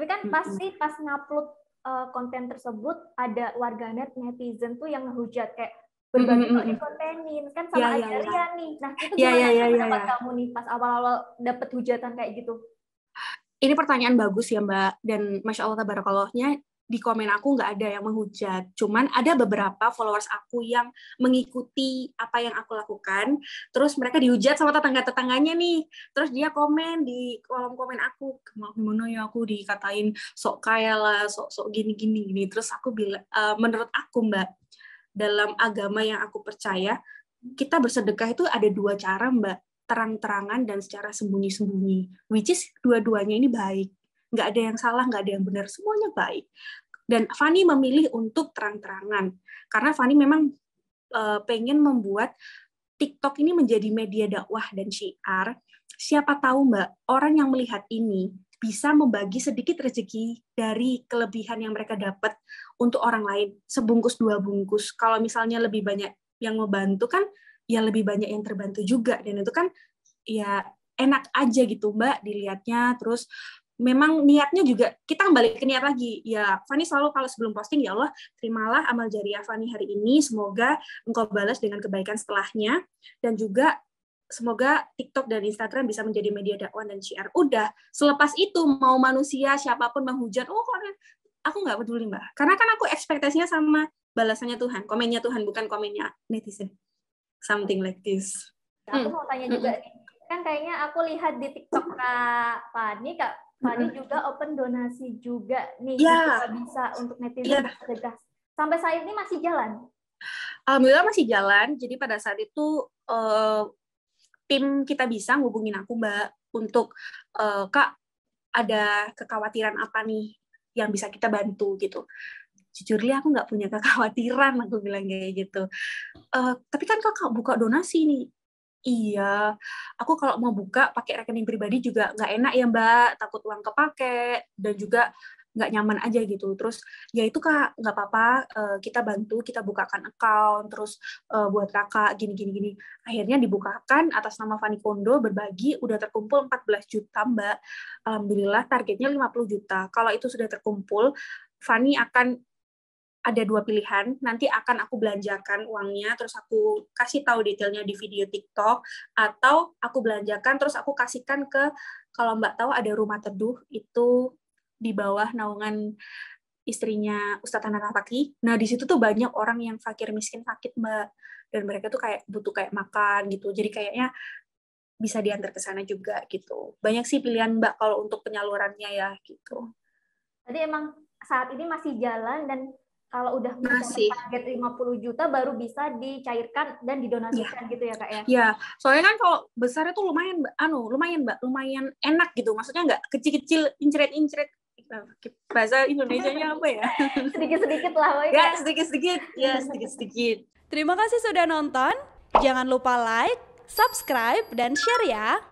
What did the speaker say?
Tapi kan pasti pas ngupload uh, konten tersebut ada warganet netizen tuh yang ngehujat kayak berbagi kok kontenin kan sama ya, ya, ya. nih. Nah itu ya, gimana ya, ya, ya, pendapat ya. kamu nih pas awal-awal dapet hujatan kayak gitu? Ini pertanyaan bagus ya Mbak dan masya Allah tabarakallahnya di komen aku nggak ada yang menghujat. Cuman ada beberapa followers aku yang mengikuti apa yang aku lakukan. Terus mereka dihujat sama tetangga-tetangganya nih. Terus dia komen di kolom komen aku, gimana ya aku dikatain sok kaya lah, sok-sok gini-gini gini. Terus aku bilang, uh, e, menurut aku mbak, dalam agama yang aku percaya, kita bersedekah itu ada dua cara mbak terang-terangan dan secara sembunyi-sembunyi, which is dua-duanya ini baik nggak ada yang salah, nggak ada yang benar, semuanya baik. Dan Fani memilih untuk terang-terangan karena Fani memang uh, pengen membuat TikTok ini menjadi media dakwah dan syiar. Siapa tahu Mbak, orang yang melihat ini bisa membagi sedikit rezeki dari kelebihan yang mereka dapat untuk orang lain, sebungkus dua bungkus. Kalau misalnya lebih banyak yang membantu kan ya lebih banyak yang terbantu juga dan itu kan ya enak aja gitu Mbak dilihatnya terus memang niatnya juga kita kembali ke niat lagi ya Fani selalu kalau sebelum posting ya Allah terimalah amal jariah Fani hari ini semoga engkau balas dengan kebaikan setelahnya dan juga semoga TikTok dan Instagram bisa menjadi media dakwah dan syiar udah selepas itu mau manusia siapapun menghujat oh karena aku nggak peduli mbak karena kan aku ekspektasinya sama balasannya Tuhan komennya Tuhan bukan komennya netizen something like this aku mau tanya juga nih kan kayaknya aku lihat di TikTok Kak Fani Kak Fani juga open donasi juga nih yeah. Gitu, bisa untuk netizen yeah. Degas. Sampai saat ini masih jalan. Alhamdulillah masih jalan. Jadi pada saat itu uh, tim kita bisa ngubungin aku Mbak untuk uh, Kak ada kekhawatiran apa nih yang bisa kita bantu gitu. Jujur aku nggak punya kekhawatiran aku bilang kayak gitu. Uh, tapi kan kakak buka donasi nih Iya, aku kalau mau buka pakai rekening pribadi juga nggak enak ya Mbak, takut uang kepake dan juga nggak nyaman aja gitu. Terus ya itu kak nggak apa-apa, eh, kita bantu, kita bukakan account, terus eh, buat kakak gini-gini gini. Akhirnya dibukakan atas nama Fani Kondo berbagi, udah terkumpul 14 juta Mbak. Alhamdulillah targetnya 50 juta. Kalau itu sudah terkumpul, Fani akan ada dua pilihan nanti akan aku belanjakan uangnya terus aku kasih tahu detailnya di video TikTok atau aku belanjakan terus aku kasihkan ke kalau Mbak tahu ada rumah teduh itu di bawah naungan istrinya Ustadz Hanan Nah, di situ tuh banyak orang yang fakir miskin sakit, Mbak. Dan mereka tuh kayak butuh kayak makan gitu. Jadi kayaknya bisa diantar ke sana juga gitu. Banyak sih pilihan Mbak kalau untuk penyalurannya ya gitu. Jadi emang saat ini masih jalan dan kalau udah masih target 50 juta baru bisa dicairkan dan didonasikan yeah. gitu ya kak ya? Iya, soalnya kan kalau besar itu lumayan, anu lumayan mbak, lumayan enak gitu. Maksudnya nggak kecil-kecil, incret-incret nah, bahasa Indonesia-nya apa ya? Sedikit-sedikit lah, ya. ya sedikit-sedikit, ya sedikit-sedikit. Terima kasih sudah nonton. Jangan lupa like, subscribe, dan share ya.